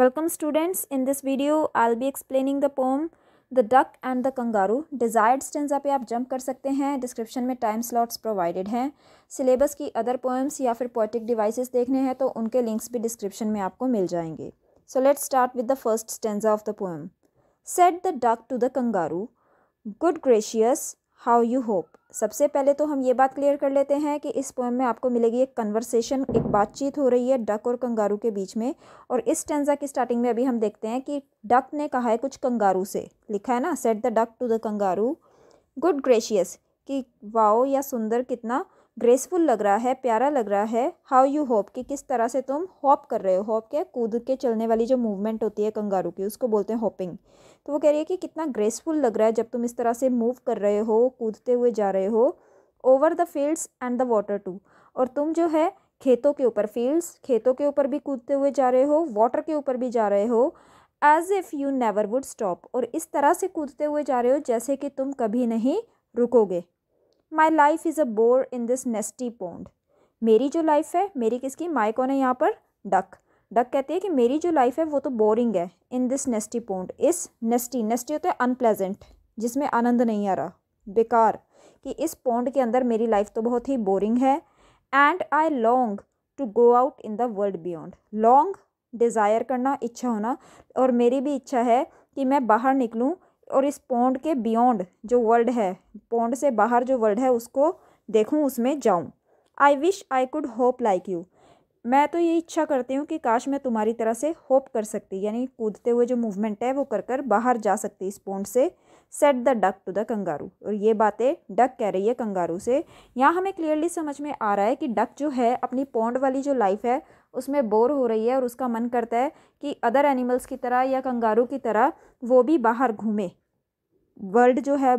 Welcome students, in this video I'll be explaining the poem The Duck and the Kangaroo. Desired stanza पे आप jump कर सकते हैं description में time slots provided हैं syllabus की other poems या फिर poetic devices देखने हैं तो उनके links भी description में आपको मिल जाएंगे So let's start with the first stanza of the poem. Said the duck to the kangaroo, Good gracious, how you hop सबसे पहले तो हम ये बात क्लियर कर लेते हैं कि इस पोएम में आपको मिलेगी एक कन्वर्सेशन एक बातचीत हो रही है डक और कंगारू के बीच में और इस टेंजा की स्टार्टिंग में अभी हम देखते हैं कि डक ने कहा है कुछ कंगारू से लिखा है ना said the duck to the kangaroo good gracious कि वाओ या सुंदर कितना ग्रेसफुल लग रहा है प्यारा लग रहा है हाउ यू होप कि किस तरह से तुम होप कर रहे हो होप क्या कूद के चलने वाली जो मूवमेंट होती है कंगारू की उसको बोलते हैं होपिंग तो वो कह रही है कि कितना ग्रेसफुल लग रहा है जब तुम इस तरह से मूव कर रहे हो कूदते हुए जा रहे हो over the fields and the water too और तुम जो है खेतों के ऊपर फील्ड्स खेतों के ऊपर भी कूदते हुए जा रहे हो वाटर के ऊपर भी जा रहे हो as if you never would stop और इस तरह से कूदते हुए जा रहे हो जैसे कि तुम कभी नहीं रुकोगे my life is a bore in this nasty pond मेरी जो लाइफ है मेरी किसकी माई कौन है यहाँ पर डक डक कहती है कि मेरी जो लाइफ है वो तो बोरिंग है इन दिस नेस्टी पोंड इस नेस्टी नेस्टी होता है अनप्लेजेंट जिसमें आनंद नहीं आ रहा बेकार कि इस पोंड के अंदर मेरी लाइफ तो बहुत ही बोरिंग है and I long to go out in the world beyond long desire करना इच्छा होना और मेरी भी इच्छा है कि मैं बाहर निकलूँ और इस पौंड के बियॉन्ड जो वर्ल्ड है पौंड से बाहर जो वर्ल्ड है उसको देखूँ उसमें जाऊँ I wish I could hop like you मैं तो ये इच्छा करती हूँ कि काश मैं तुम्हारी तरह से होप कर सकती यानी कूदते हुए जो मूवमेंट है वो कर कर बाहर जा सकती इस पौंड से said the duck to the kangaroo और ये बातें डक कह रही है कंगारू से यहाँ हमें क्लियरली समझ में आ रहा है कि डक जो है अपनी पौंड वाली जो लाइफ है उसमें बोर हो रही है और उसका मन करता है कि अदर एनिमल्स की तरह या कंगारू की तरह वो भी बाहर घूमे वर्ल्ड जो है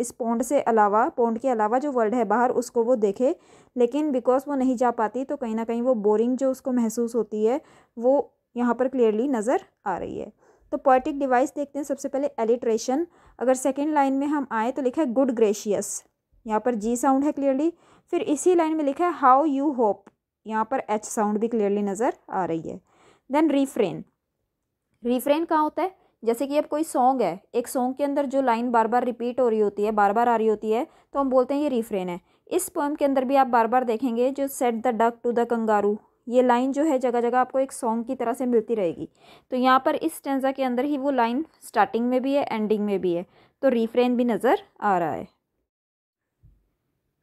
इस पौंड से अलावा पौंड के अलावा जो वर्ल्ड है बाहर उसको वो देखे लेकिन बिकॉज वो नहीं जा पाती तो कहीं ना कहीं वो बोरिंग जो उसको महसूस होती है वो यहाँ पर क्लियरली नज़र आ रही है तो पोइटिक डिवाइस देखते हैं सबसे पहले एलिट्रेशन अगर सेकेंड लाइन में हम आए तो लिखा है गुड ग्रेशियस यहाँ पर जी साउंड है क्लियरली फिर इसी लाइन में लिखा है हाउ यू होप यहाँ पर एच साउंड भी क्लियरली नज़र आ रही है देन रिफ्रेन रिफ्रेन कहाँ होता है जैसे कि अब कोई सॉन्ग है एक सॉन्ग के अंदर जो लाइन बार बार रिपीट हो रही होती है बार बार आ रही होती है तो हम बोलते हैं ये रिफ्रेन है इस पोएम के अंदर भी आप बार बार देखेंगे जो said the duck to the kangaroo ये लाइन जो है जगह जगह आपको एक सॉन्ग की तरह से मिलती रहेगी तो यहाँ पर इस स्टेंजा के अंदर ही वो लाइन स्टार्टिंग में भी है एंडिंग में भी है तो रिफ्रेन भी नज़र आ रहा है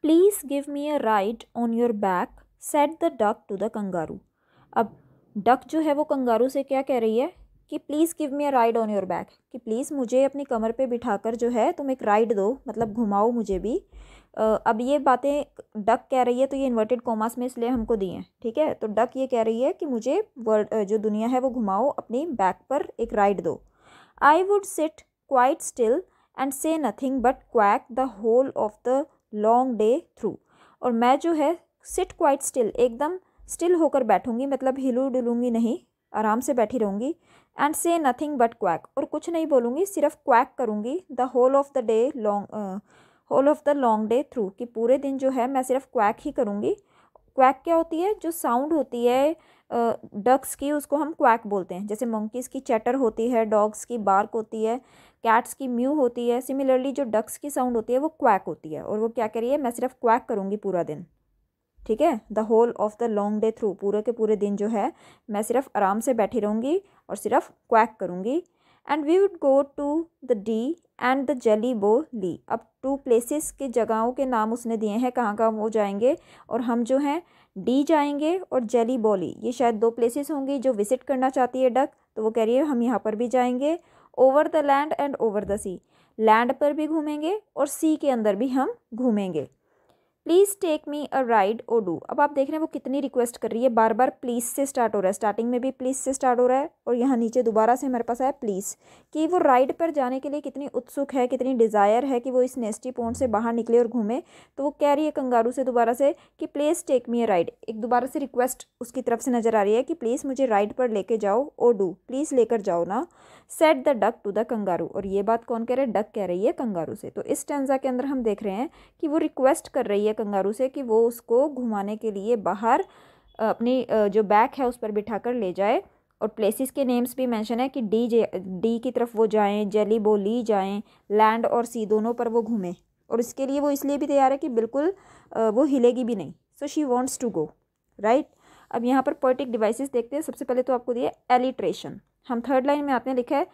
please give me a ride on your back said the duck to the kangaroo अब डक जो है वो कंगारू से क्या कह रही है कि please give me a ride on your back कि प्लीज़ मुझे अपनी कमर पे बिठाकर जो है तुम एक राइड दो मतलब घुमाओ मुझे भी अब ये बातें डक कह रही है तो ये इन्वर्टेड कॉमास में इसलिए हमको दिए हैं ठीक है तो डक ये कह रही है कि मुझे वर्ल्ड जो दुनिया है वो घुमाओ अपनी बैक पर एक राइड दो I would sit quite still and say nothing but quack the whole of the long day through और मैं जो है सिट क्वाइट स्टिल एकदम स्टिल होकर बैठूंगी मतलब हिलू डुलूंगी नहीं आराम से बैठी रहूँगी and say nothing but quack और कुछ नहीं बोलूँगी सिर्फ क्वैक करूँगी the whole of the day long whole of the long day through कि पूरे दिन जो है मैं सिर्फ क्वैक ही करूँगी क्वैक क्या होती है जो साउंड होती है डक्स uh, की उसको हम क्वैक बोलते हैं जैसे मंकीज़ की चैटर होती है डॉग्स की बार्क होती है कैट्स की म्यू होती है सिमिलरली जो डक्स की साउंड होती है वो क्वैक होती है और वो क्या करिए मैं सिर्फ क्वैक करूँगी पूरा दिन ठीक है the whole of the long day through पूरे के पूरे दिन जो है मैं सिर्फ आराम से बैठी रहूँगी और सिर्फ क्वैक करूँगी and we would go to the Dee and the Jelly Bo ली अब टू प्लेसेस के जगहों के नाम उसने दिए हैं कहाँ कहाँ वो जाएंगे और हम जो हैं डी जाएंगे और जली बोली ये शायद दो प्लेसेस होंगी जो विज़िट करना चाहती है डक तो वो कह रही है हम यहाँ पर भी जाएंगे over the land and over the sea land पर भी घूमेंगे और सी के अंदर भी हम घूमेंगे please take me a ride O do अब आप देख रहे हैं वो कितनी रिक्वेस्ट कर रही है बार बार प्लीज़ से स्टार्ट हो रहा है स्टार्टिंग में भी प्लीज़ से स्टार्ट हो रहा है और यहाँ नीचे दोबारा से हमारे पास आया प्लीज़ कि वो राइड पर जाने के लिए कितनी उत्सुक है कितनी डिज़ायर है कि वो इस नेस्टी पॉइंट से बाहर निकले और घूमे तो वो कह रही है कंगारू से दोबारा से कि please take me a ride एक दोबारा से रिक्वेस्ट उसकी तरफ से नज़र आ रही है कि प्लीज़ मुझे राइड पर लेके जाओ ओ डू प्लीज़ लेकर जाओ ना said the duck to the kangaroo और ये बात कौन कह रहा है डक कह रही है कंगारू से तो इस टेंजा के अंदर हम देख रहे हैं कि वो रिक्वेस्ट कर रही है लिया कंगारू से कि वो उसको घुमाने के लिए बाहर अपनी जो बैक है उस पर बिठा कर ले जाए और प्लेसेस के नेम्स भी मेंशन है कि डी जे डी की तरफ वो जाएं बो ली जाएँ लैंड और सी दोनों पर वो घूमें और इसके लिए वो इसलिए भी तैयार है कि बिल्कुल वो हिलेगी भी नहीं so she wants to go right अब यहाँ पर पोइटिक डिवाइसेस देखते हैं सबसे पहले तो आपको दिए एलिट्रेशन हम थर्ड लाइन में आपने लिखा है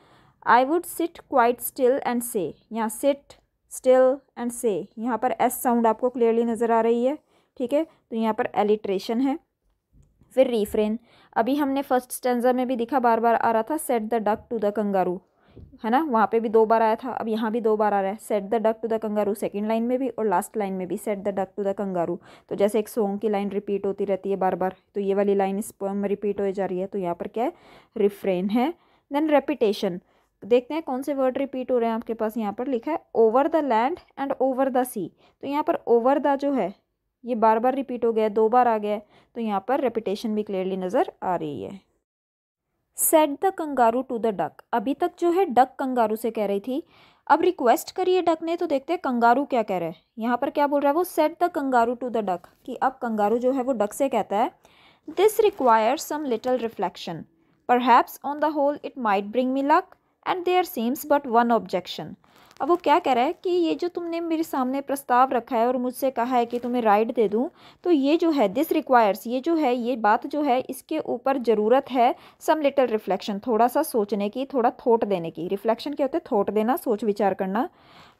I would sit quite still and say यहाँ सिट स्टिल एंड से यहाँ पर एस साउंड आपको क्लियरली नज़र आ रही है ठीक है तो यहाँ पर एलिट्रेशन है फिर रिफ्रेन अभी हमने फर्स्ट स्टेंजा में भी दिखा बार बार आ रहा था said the duck to the kangaroo है ना वहाँ पे भी दो बार आया था अब यहाँ भी दो बार आ रहा है said the duck to the kangaroo second line में भी और लास्ट लाइन में भी said the duck to the kangaroo तो जैसे एक सॉन्ग की लाइन रिपीट होती रहती है बार बार तो ये वाली लाइन इस पोम में रिपीट हो जा रही है तो यहाँ पर क्या है रिफ्रेन है देन रेपिटेशन देखते हैं कौन से वर्ड रिपीट हो रहे हैं आपके पास यहाँ पर लिखा है over the land and over the sea तो यहाँ पर ओवर द जो है ये बार बार रिपीट हो गया दो बार आ गया तो यहाँ पर रेपिटेशन भी क्लियरली नज़र आ रही है said the kangaroo to the duck अभी तक जो है डक कंगारू से कह रही थी अब रिक्वेस्ट करिए डक ने तो देखते हैं कंगारू क्या कह रहा है यहाँ पर क्या बोल रहा है वो said the kangaroo to the duck कि अब कंगारू जो है वो डक से कहता है this requires some little reflection perhaps on the whole it might bring me luck and there seems but one objection अब वो क्या कह रहा है कि ये जो तुमने मेरे सामने प्रस्ताव रखा है और मुझसे कहा है कि तुम्हें राइट दे दूँ तो ये जो है दिस रिक्वायर्स ये जो है ये बात जो है इसके ऊपर ज़रूरत है सम लिटल रिफ्लेक्शन थोड़ा सा सोचने की थोड़ा थोट देने की रिफ्लेक्शन क्या होता है थोट देना सोच विचार करना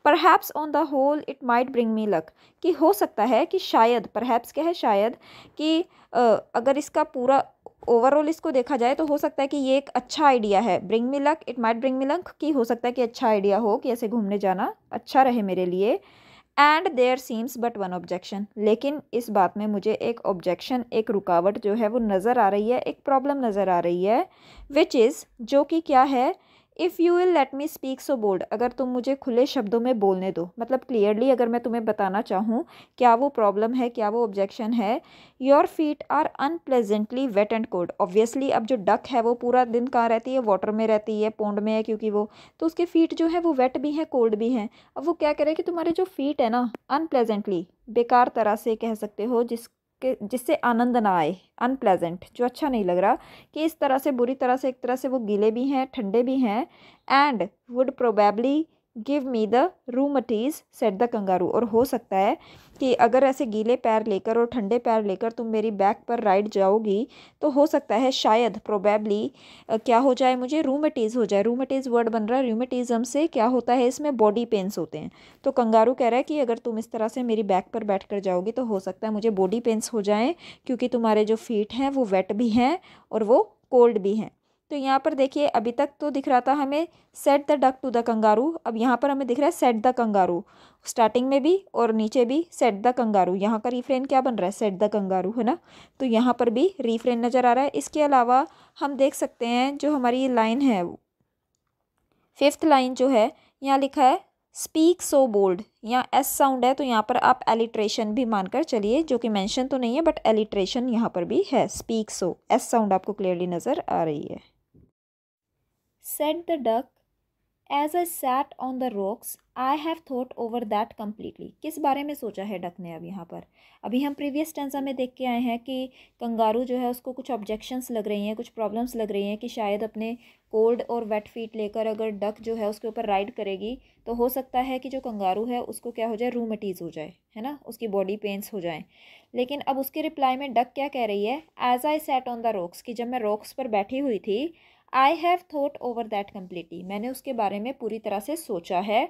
perhaps on the whole it might bring me luck कि हो सकता है कि शायद परहैप्स क्या है शायद कि अगर इसका पूरा ओवरऑल इसको देखा जाए तो हो सकता है कि ये एक अच्छा आइडिया है bring me luck it might bring me luck कि हो सकता है कि अच्छा आइडिया हो कि ऐसे घूमने जाना अच्छा रहे मेरे लिए and there seems but one objection लेकिन इस बात में मुझे एक ऑब्जेक्शन एक रुकावट जो है वो नज़र आ रही है एक प्रॉब्लम नज़र आ रही है विच इज़ जो कि क्या है if you will let me speak so bold अगर तुम मुझे खुले शब्दों में बोलने दो मतलब क्लियरली अगर मैं तुम्हें बताना चाहूँ क्या वो प्रॉब्लम है क्या वो ऑब्जेक्शन है your feet are unpleasantly wet and cold obviously अब जो डक है वो पूरा दिन कहाँ रहती है वाटर में रहती है पोंड में है क्योंकि वो तो उसके फीट जो है वो वेट भी हैं कोल्ड भी हैं अब वो क्या करे कि तुम्हारे जो फीट है ना अनप्लेजेंटली बेकार तरह से कह सकते हो जिस कि जिससे आनंद ना आए अनप्लेजेंट जो अच्छा नहीं लग रहा कि इस तरह से बुरी तरह से एक तरह से वो गीले भी हैं ठंडे भी हैं and would probably give me the rheumatiz said the kangaroo और हो सकता है कि अगर ऐसे गीले पैर लेकर और ठंडे पैर लेकर तुम मेरी बैक पर राइड जाओगी तो हो सकता है शायद प्रोबेबली क्या हो जाए मुझे रूमटीज़ हो जाए रूमटीज़ वर्ड बन रहा है रूमटिज़म से क्या होता है इसमें बॉडी पेन्स होते हैं तो कंगारू कह रहा है कि अगर तुम इस तरह से मेरी बैक पर बैठ कर जाओगी तो हो सकता है मुझे बॉडी पेन्स हो जाएँ क्योंकि तुम्हारे जो फीट हैं वो वेट भी हैं और वो कोल्ड भी हैं तो यहाँ पर देखिए अभी तक तो दिख रहा था हमें said the duck to the kangaroo अब यहाँ पर हमें दिख रहा है सेट द कंगारू स्टार्टिंग में भी और नीचे भी सेट द कंगारू यहाँ का रिफ्रेन क्या बन रहा है सेट द कंगारू है ना तो यहाँ पर भी रिफ्रेन नज़र आ रहा है इसके अलावा हम देख सकते हैं जो हमारी लाइन है फिफ्थ लाइन जो है यहाँ लिखा है स्पीक सो बोल्ड यहाँ एस साउंड है तो यहाँ पर आप एलिट्रेशन भी मानकर चलिए जो कि मेंशन तो नहीं है बट एलिट्रेशन यहाँ पर भी है स्पीक सो एस साउंड आपको क्लियरली नज़र आ रही है said the duck. As I sat on the rocks, I have thought over that completely. किस बारे में सोचा है डक ने अब यहाँ पर अभी हम प्रीवियस टेंसा में देख के आए हैं कि कंगारू जो है उसको कुछ ऑब्जेक्शंस लग रही हैं कुछ प्रॉब्लम्स लग रही हैं कि शायद अपने कोल्ड और वेट फीट लेकर अगर डक जो है उसके ऊपर राइड करेगी तो हो सकता है कि जो कंगारू है उसको क्या हो जाए रूमटीज़ हो जाए है ना उसकी बॉडी पेंस हो जाएं लेकिन अब उसके रिप्लाई में डक क्या कह रही है as I sat on the rocks कि जब मैं रॉक्स पर बैठी हुई थी I have thought over that completely मैंने उसके बारे में पूरी तरह से सोचा है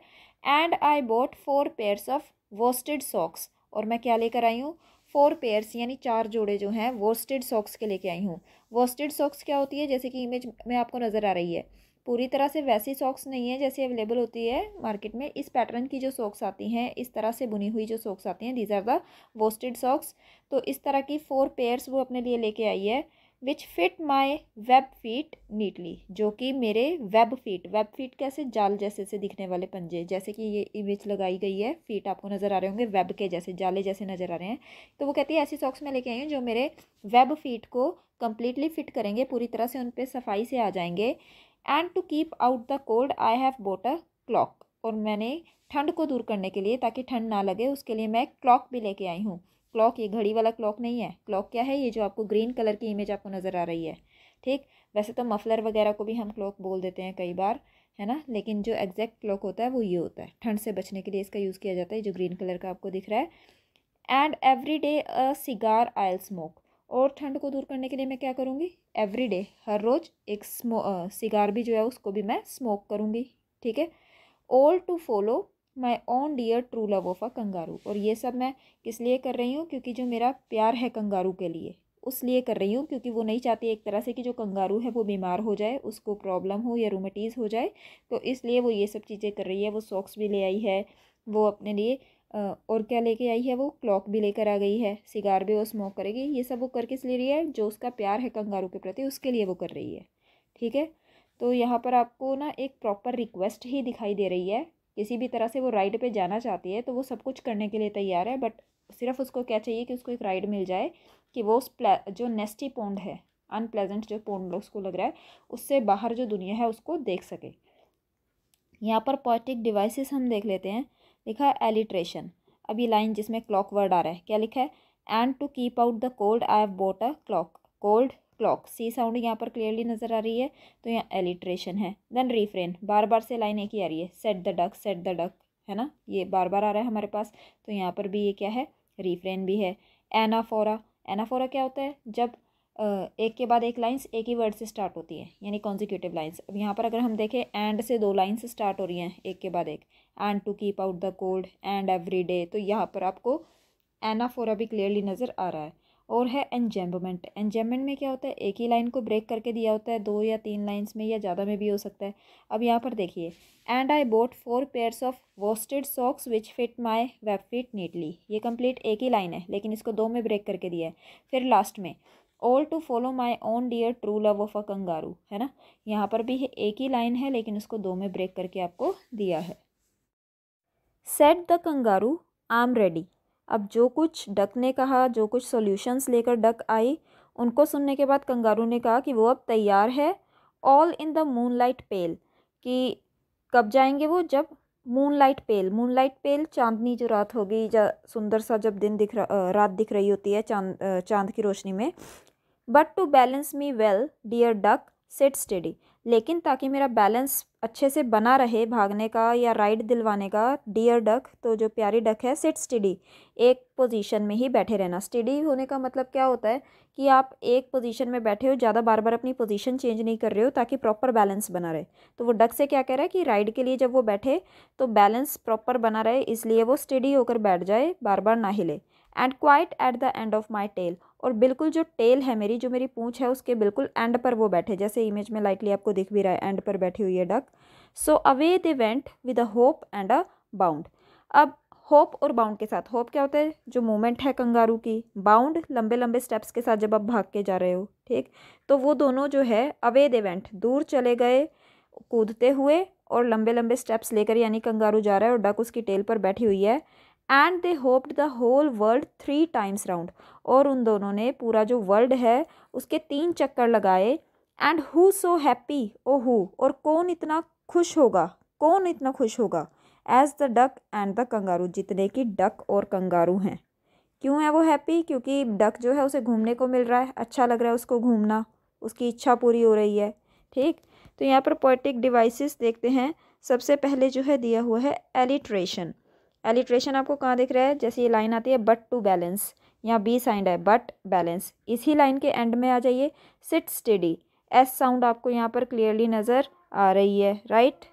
and I bought four pairs of worsted socks और मैं क्या लेकर आई हूँ फोर पेयर्स यानी चार जोड़े जो हैं वोस्टेड सॉक्स के लेके आई हूँ वोस्टेड सॉक्स क्या होती है जैसे कि इमेज में आपको नज़र आ रही है पूरी तरह से वैसी सॉक्स नहीं है जैसी अवेलेबल होती है मार्केट में इस पैटर्न की जो सॉक्स आती हैं इस तरह से बुनी हुई जो सॉक्स आती हैं these are the worsted socks तो इस तरह की फोर पेयर्स वो अपने लिए लेके आई है which fit my web feet neatly जो कि मेरे वेब फीट वेब फीट कैसे जाल जैसे से दिखने वाले पंजे जैसे कि ये इमेज लगाई गई है फीट आपको नज़र आ रहे होंगे वेब के जैसे जाले जैसे नज़र आ रहे हैं तो वो कहती है ऐसी सॉक्स मैं लेके आई हूँ जो मेरे वेब फीट को कम्प्लीटली फिट करेंगे पूरी तरह से उन पर सफाई से आ जाएंगे and to keep out the cold I have bought a cloak और मैंने ठंड को दूर करने के लिए ताकि ठंड ना लगे उसके लिए मैं क्लॉक भी लेके आई हूँ क्लॉक ये घड़ी वाला क्लॉक नहीं है क्लॉक क्या है ये जो आपको ग्रीन कलर की इमेज आपको नज़र आ रही है ठीक वैसे तो मफलर वगैरह को भी हम क्लॉक बोल देते हैं कई बार है ना लेकिन जो एग्जैक्ट क्लॉक होता है वो ये होता है ठंड से बचने के लिए इसका यूज़ किया जाता है जो ग्रीन कलर का आपको दिख रहा है and every day a cigar I'll smoke और ठंड को दूर करने के लिए मैं क्या करूँगी एवरी डे हर रोज़ एक स्मो सिगार भी जो है उसको भी मैं स्मोक करूँगी ठीक है all to follow my own dear true love of a kangaroo और ये सब मैं किस लिए कर रही हूँ क्योंकि जो मेरा प्यार है कंगारू के लिए उस लिए कर रही हूँ क्योंकि वो नहीं चाहती एक तरह से कि जो कंगारू है वो बीमार हो जाए उसको प्रॉब्लम हो या रोमेटीज़ हो जाए तो इसलिए वो ये सब चीज़ें कर रही है वो सॉक्स भी ले आई है वो अपने लिए और क्या लेके आई है वो क्लॉक भी लेकर आ गई है सिगार भी वो स्मोक करेगी ये सब वो करके ले रही है जो उसका प्यार है कंगारू के प्रति उसके लिए वो कर रही है ठीक है तो यहाँ पर आपको ना एक प्रॉपर रिक्वेस्ट ही दिखाई दे रही है किसी भी तरह से वो राइड पे जाना चाहती है तो वो सब कुछ करने के लिए तैयार है बट सिर्फ उसको क्या चाहिए कि उसको एक राइड मिल जाए कि वो उस जो नेस्टी पोंड है अनप्लेजेंट जो पोंड उसको लग रहा है उससे बाहर जो दुनिया है उसको देख सके यहाँ पर पॉइटिक डिवाइसेस हम देख लेते हैं लिखा है एलिट्रेशन अभी लाइन जिसमें क्लॉक वर्ड आ रहा है क्या लिखा है and to keep out the cold I have bought a cloak cold cloak C sound यहाँ पर क्लियरली नज़र आ रही है तो यहाँ एलिट्रेशन है देन रिफ्रेन बार बार से लाइन एक ही आ रही है said the duck said the duck है ना ये बार बार आ रहा है हमारे पास तो यहाँ पर भी ये क्या है रिफ्रेन भी है एनाफोरा एनाफोरा क्या होता है जब एक के बाद एक लाइन्स एक ही वर्ड से स्टार्ट होती है यानी कॉन्जिक्यूटिव लाइन्स अब यहाँ पर अगर हम देखें एंड से दो लाइन्स स्टार्ट हो रही हैं एक के बाद एक and to keep out the cold and every day तो यहाँ पर आपको एनाफोरा भी क्लियरली नज़र आ रहा है और है एनजेम्बमेंट एनजेम्बमेंट में क्या होता है एक ही लाइन को ब्रेक करके दिया होता है दो या तीन लाइन्स में या ज़्यादा में भी हो सकता है अब यहाँ पर देखिए and I bought four pairs of worsted socks which fit my web feet neatly ये कंप्लीट एक ही लाइन है लेकिन इसको दो में ब्रेक करके दिया है फिर लास्ट में all to follow my own dear true love of a kangaroo है ना यहाँ पर भी एक ही लाइन है लेकिन उसको दो में ब्रेक करके आपको दिया है said the kangaroo I'm ready अब जो कुछ डक ने कहा जो कुछ सॉल्यूशंस लेकर डक आई उनको सुनने के बाद कंगारू ने कहा कि वो अब तैयार है all in the moonlight pale कि कब जाएंगे वो जब मूनलाइट पेल मूनलाइट पेल चांदनी जो रात होगी या सुंदर सा जब दिन दिख रहा रात दिख रही होती है चांद चांद की रोशनी में but to balance me well dear duck sit steady लेकिन ताकि मेरा बैलेंस अच्छे से बना रहे भागने का या राइड दिलवाने का डियर डक तो जो प्यारी डक है सिट स्टडी एक पोजीशन में ही बैठे रहना स्टडी होने का मतलब क्या होता है कि आप एक पोजीशन में बैठे हो ज़्यादा बार बार अपनी पोजीशन चेंज नहीं कर रहे हो ताकि प्रॉपर बैलेंस बना रहे तो वो डक से क्या कह रहा है कि राइड के लिए जब वो बैठे तो बैलेंस प्रॉपर बना रहे इसलिए वो स्टडी होकर बैठ जाए बार बार ना हिले and quite at the end of my tail और बिल्कुल जो टेल है मेरी जो मेरी पूँछ है उसके बिल्कुल एंड पर वो बैठे जैसे इमेज में लाइटली आपको दिख भी रहा है एंड पर बैठी हुई है duck so away they went with a hop and a bound अब होप और बाउंड के साथ होप क्या होता है जो मूवमेंट है कंगारू की बाउंड लंबे लंबे स्टेप्स के साथ जब आप भाग के जा रहे हो ठीक तो वो दोनों जो है अवे दे वेंट दूर चले गए कूदते हुए और लंबे लंबे स्टेप्स लेकर यानी कंगारू जा रहा है और डक उसकी टेल पर बैठी हुई है and they hopped the whole world three times round और उन दोनों ने पूरा जो वर्ल्ड है उसके तीन चक्कर लगाए and who so happy oh who और कौन इतना खुश होगा कौन इतना खुश होगा as the duck and the kangaroo जितने कि डक और कंगारू हैं क्यों है वो हैप्पी क्योंकि डक जो है उसे घूमने को मिल रहा है अच्छा लग रहा है उसको घूमना उसकी इच्छा पूरी हो रही है ठीक तो यहाँ पर पोइटिक डिवाइसेस देखते हैं सबसे पहले जो है दिया हुआ है एलिट्रेशन एलिट्रेशन आपको कहाँ दिख रहा है जैसे ये लाइन आती है बट टू बैलेंस यहाँ बी साइंड है बट बैलेंस इसी लाइन के एंड में आ जाइए सिट स्टडी एस साउंड आपको यहाँ पर क्लियरली नज़र आ रही है राइट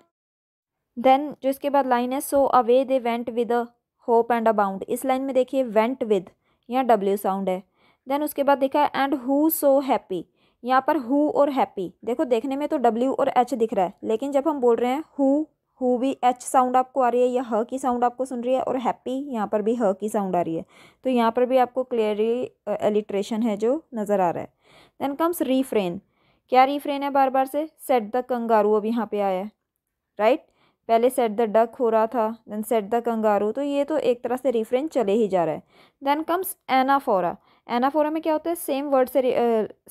देन जो इसके बाद लाइन है so away they went with a hop and a bound इस लाइन में देखिए वेंट विद यहाँ डब्ल्यू साउंड है देन उसके बाद देखा है एंड हु सो हैप्पी यहाँ पर हु और हैप्पी देखो देखने में तो डब्ल्यू और एच दिख रहा है लेकिन जब हम बोल रहे हैं हु हु भी एच साउंड आपको आ रही है या ह की साउंड आपको सुन रही है और हैप्पी यहाँ पर भी ह की साउंड आ रही है तो यहाँ पर भी आपको क्लियरली एलिट्रेशन है जो नज़र आ रहा है देन कम्स रीफ्रेन क्या रीफ्रेन है बार बार से सेट द कंगारू अब यहाँ पे आया है राइट पहले सेट द डक हो रहा था देन सेट द कंगारू तो ये तो एक तरह से रीफ्रेन चले ही जा रहा है देन कम्स एनाफोरा एनाफोरा में क्या होता है सेम वर्ड से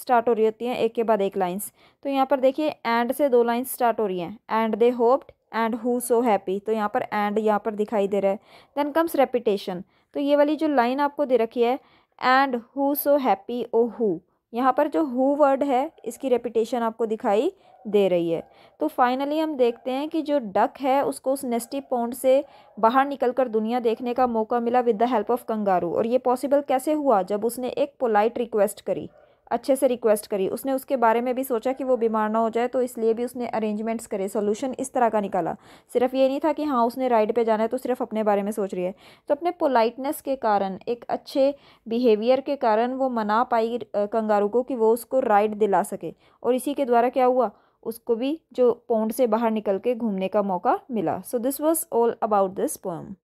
स्टार्ट हो रही होती हैं एक के बाद एक लाइन्स तो यहाँ पर देखिए एंड से दो लाइन्स स्टार्ट हो रही हैं and they hopped and who so happy तो यहाँ पर एंड यहाँ पर दिखाई दे रहा है देन कम्स रेपिटेशन तो ये वाली जो लाइन आपको दे रखी है and who so happy oh who यहाँ पर जो हु वर्ड है इसकी रेपिटेशन आपको दिखाई दे रही है तो फाइनली हम देखते हैं कि जो डक है उसको उस नेस्टी पॉन्ड से बाहर निकलकर दुनिया देखने का मौका मिला with the help of kangaroo और ये पॉसिबल कैसे हुआ जब उसने एक पोलाइट रिक्वेस्ट करी अच्छे से रिक्वेस्ट करी उसने उसके बारे में भी सोचा कि वो बीमार ना हो जाए तो इसलिए भी उसने अरेंजमेंट्स करे सोल्यूशन इस तरह का निकाला सिर्फ ये नहीं था कि हाँ उसने राइड पर जाना है तो सिर्फ अपने बारे में सोच रही है तो अपने पोलाइटनेस के कारण एक अच्छे बिहेवियर के कारण वो मना पाई कंगारू को कि वो उसको राइड दिला सके और इसी के द्वारा क्या हुआ उसको भी जो पौंड से बाहर निकल के घूमने का मौका मिला so this was all about this poem